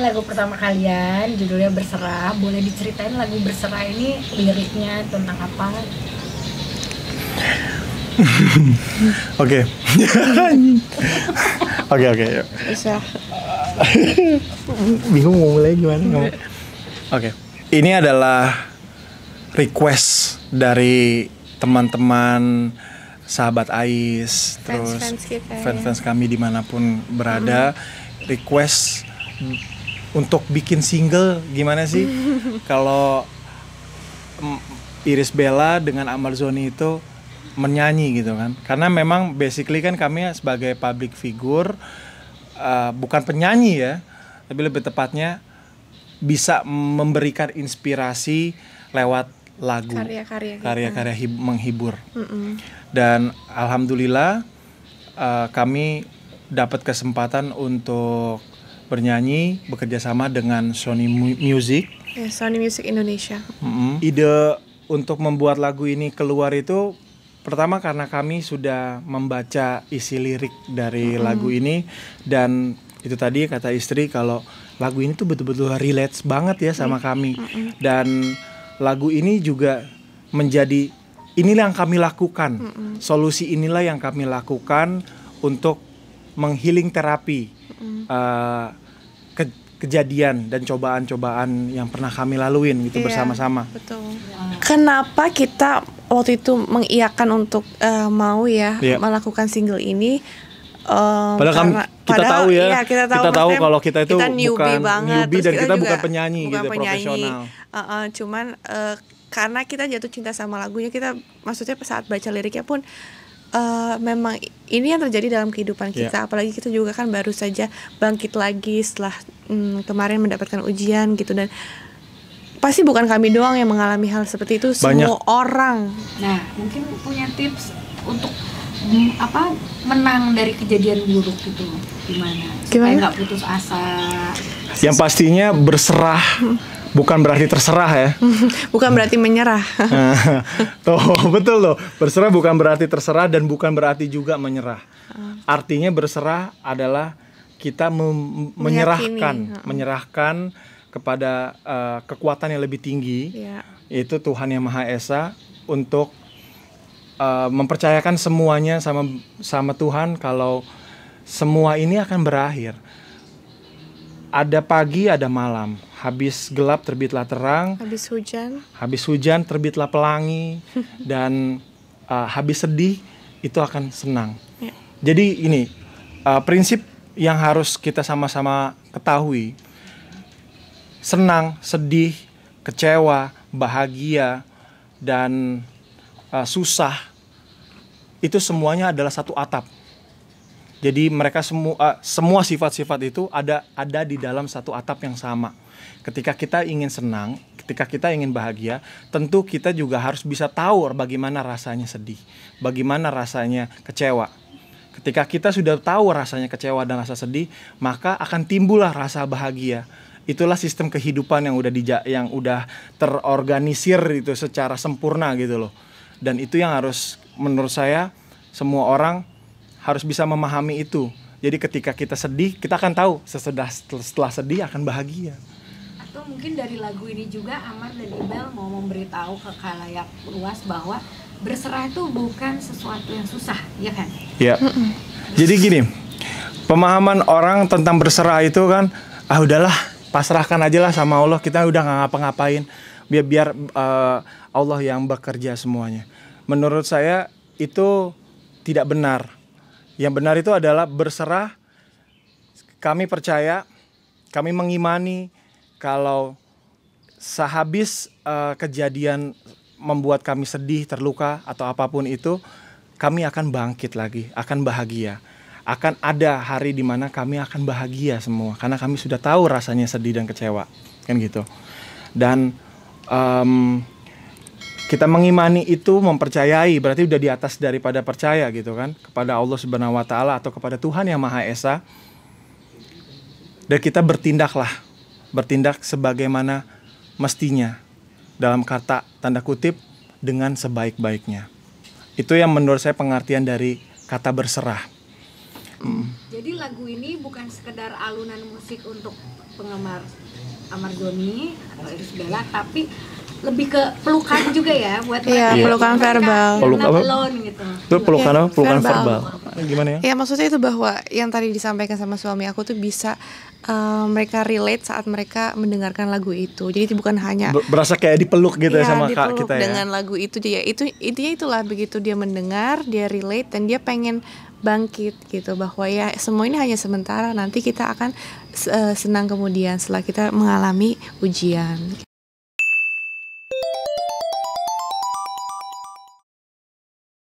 lagu pertama kalian, judulnya Berserah. Boleh diceritain lagu Berserah ini liriknya tentang apa? Oke. Oke, oke. bisa. Bingung mau mulai gimana? Oke. Okay. Ini adalah request dari teman-teman sahabat Ais fans, terus ya. fans-fans kami dimanapun berada mm-hmm. request untuk bikin single gimana sih kalau mm, Iris Bella dengan Amal Zoni itu menyanyi gitu kan karena memang basically kan kami sebagai public figure uh, bukan penyanyi ya tapi lebih tepatnya bisa memberikan inspirasi lewat lagu karya-karya gitu. menghibur Mm-mm. dan alhamdulillah uh, kami dapat kesempatan untuk bernyanyi bekerja sama dengan Sony Music. Yeah, Sony Music Indonesia. Mm -hmm. Ide untuk membuat lagu ini keluar itu pertama karena kami sudah membaca isi lirik dari mm. lagu ini dan itu tadi kata istri kalau lagu ini tuh betul-betul relate banget ya sama mm. kami mm. dan lagu ini juga menjadi inilah yang kami lakukan mm. solusi inilah yang kami lakukan untuk menghiling terapi uh, ke kejadian dan cobaan-cobaan yang pernah kami laluin gitu iya, bersama-sama. Betul. Kenapa kita waktu itu mengiyakan untuk uh, mau ya yeah. melakukan single ini? Um, padahal karena, kita padahal, tahu ya, iya, kita tahu, kita tahu kalau kita itu kita newbie bukan banget, newbie dan kita, kita bukan penyanyi bukan gitu penyanyi, profesional. Uh, uh, cuman uh, karena kita jatuh cinta sama lagunya, kita maksudnya saat baca liriknya pun Eh, memang ini yang terjadi dalam kehidupan iya. kita. Apalagi kita juga kan baru saja bangkit lagi setelah mm, kemarin mendapatkan ujian gitu dan pasti bukan kami doang yang mengalami hal seperti itu. Banyak. Semua orang. Nah, mungkin punya tips untuk hmm, apa menang dari kejadian buruk itu gimana? gimana? Supaya nggak putus asa. Yang pastinya berserah. Hmm bukan berarti terserah ya. bukan berarti menyerah. tuh, betul loh. Berserah bukan berarti terserah dan bukan berarti juga menyerah. Ah. Artinya berserah adalah kita menyerahkan, menyerahkan kepada uh, kekuatan yang lebih tinggi, ya. yaitu Tuhan yang Maha Esa untuk uh, mempercayakan semuanya sama sama Tuhan kalau semua ini akan berakhir ada pagi, ada malam. Habis gelap terbitlah terang. Habis hujan. Habis hujan terbitlah pelangi dan uh, habis sedih itu akan senang. Ya. Jadi ini uh, prinsip yang harus kita sama-sama ketahui. Senang, sedih, kecewa, bahagia dan uh, susah itu semuanya adalah satu atap. Jadi mereka semua eh, semua sifat-sifat itu ada ada di dalam satu atap yang sama. Ketika kita ingin senang, ketika kita ingin bahagia, tentu kita juga harus bisa tahu bagaimana rasanya sedih, bagaimana rasanya kecewa. Ketika kita sudah tahu rasanya kecewa dan rasa sedih, maka akan timbullah rasa bahagia itulah sistem kehidupan yang udah dija yang udah terorganisir itu secara sempurna gitu loh dan itu yang harus menurut saya semua orang harus bisa memahami itu. Jadi ketika kita sedih, kita akan tahu sesudah setelah sedih akan bahagia. Atau mungkin dari lagu ini juga Amar dan Ibel mau memberitahu ke kalayak luas bahwa berserah itu bukan sesuatu yang susah, iya kan? ya kan? Iya. Jadi gini, pemahaman orang tentang berserah itu kan, ah udahlah, pasrahkan aja lah sama Allah. Kita udah nggak ngapa-ngapain, biar biar uh, Allah yang bekerja semuanya. Menurut saya itu tidak benar yang benar itu adalah berserah. Kami percaya, kami mengimani kalau sehabis uh, kejadian membuat kami sedih, terluka atau apapun itu, kami akan bangkit lagi, akan bahagia. Akan ada hari di mana kami akan bahagia semua karena kami sudah tahu rasanya sedih dan kecewa, kan gitu. Dan um, kita mengimani itu mempercayai berarti udah di atas daripada percaya gitu kan kepada Allah Subhanahu wa taala atau kepada Tuhan yang Maha Esa dan kita bertindaklah bertindak sebagaimana mestinya dalam kata tanda kutip dengan sebaik-baiknya itu yang menurut saya pengertian dari kata berserah hmm. jadi lagu ini bukan sekedar alunan musik untuk penggemar Amar atau Iris Bella tapi lebih ke pelukan juga ya buat iya, yeah, pelukan verbal pelukan apa gitu. itu pelukan apa pelukan verbal. verbal gimana ya ya maksudnya itu bahwa yang tadi disampaikan sama suami aku tuh bisa uh, mereka relate saat mereka mendengarkan lagu itu jadi itu bukan hanya berasa kayak dipeluk gitu ya, ya sama kak kita ya dengan lagu itu jadi ya itu intinya itulah begitu dia mendengar dia relate dan dia pengen bangkit gitu bahwa ya semua ini hanya sementara nanti kita akan uh, senang kemudian setelah kita mengalami ujian